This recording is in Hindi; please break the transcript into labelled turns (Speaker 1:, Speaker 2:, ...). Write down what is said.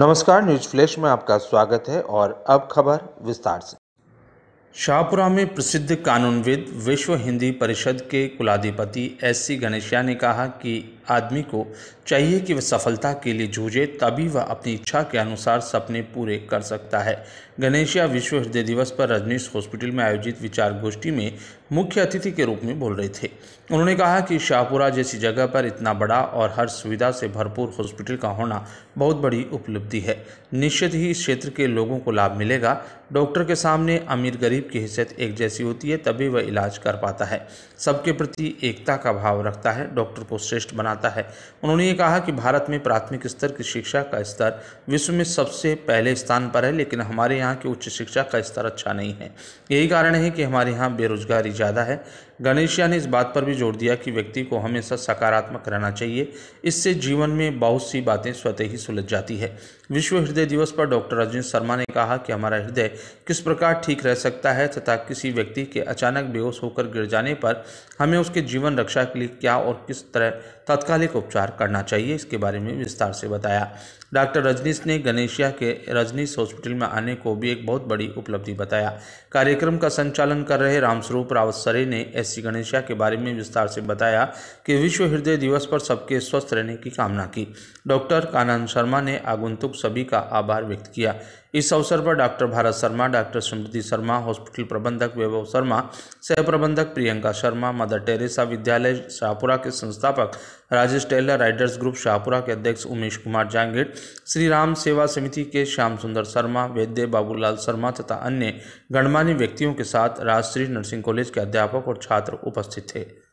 Speaker 1: नमस्कार न्यूज फ्लैश में आपका स्वागत है और अब खबर विस्तार से शाहपुरा में प्रसिद्ध कानूनविद विश्व हिंदी परिषद के कुलाधिपति एस सी गणेशिया ने कहा कि आदमी को चाहिए कि वह सफलता के लिए जूझे तभी वह अपनी इच्छा के अनुसार सपने पूरे कर सकता है गणेशिया विश्व हृदय दिवस पर रजनीश हॉस्पिटल में आयोजित विचार गोष्ठी में मुख्य अतिथि के रूप में बोल रहे थे उन्होंने कहा कि शाहपुरा जैसी जगह पर इतना बड़ा और हर सुविधा से भरपूर हॉस्पिटल का होना बहुत बड़ी उपलब्धि है निश्चित ही इस क्षेत्र के लोगों को लाभ मिलेगा डॉक्टर के सामने अमीर गरीब की हैसियत एक जैसी होती है तभी वह इलाज कर पाता है सबके प्रति एकता का भाव रखता है डॉक्टर को श्रेष्ठ बनाता है उन्होंने ये कहा कि भारत में प्राथमिक स्तर की शिक्षा का स्तर विश्व में सबसे पहले स्थान पर है लेकिन हमारे यहाँ की उच्च शिक्षा का स्तर अच्छा नहीं है यही कारण है कि हमारे यहाँ बेरोजगारी ज़्यादा है गणेशिया ने इस बात पर भी जोर दिया कि व्यक्ति को हमेशा सकारात्मक रहना चाहिए इससे जीवन में बहुत सी बातें स्वतः ही सुलझ जाती है विश्व हृदय दिवस पर डॉक्टर राजेंद्र शर्मा ने कहा कि हमारा हृदय किस प्रकार ठीक रह सकता है तथा किसी व्यक्ति के अचानक बेहोश होकर गिर जाने पर हमें उसके जीवन रक्षा के लिए क्या और किस तरह तात्कालिक उपचार करना चाहिए इसके बारे में विस्तार से बताया डॉक्टर रजनीश ने गणेशिया के रजनीश हॉस्पिटल में आने को भी एक बहुत बड़ी उपलब्धि बताया कार्यक्रम का संचालन कर रहे रामस्वरूप रावत सरे ने एस सी गणेशिया के बारे में विस्तार से बताया कि विश्व हृदय दिवस पर सबके स्वस्थ रहने की कामना की डॉक्टर कानंद शर्मा ने आगुंतुक सभी का आभार व्यक्त किया इस अवसर पर doctor Bharat Sharma doctor Smriti Sharma hospital प्रबंधक वैभव शर्मा सह प्रबंधक प्रियंका शर्मा मदर टेरेसा विद्यालय शाहपुरा के संस्थापक राजेश टेलर राइडर्स ग्रुप शाहपुरा के अध्यक्ष उमेश कुमार जांगीर श्री राम सेवा समिति के श्याम सुंदर शर्मा वैद्य बाबूलाल शर्मा तथा अन्य गणमान्य व्यक्तियों के साथ राजश्री नर्सिंग कॉलेज के अध्यापक और छात्र उपस्थित थे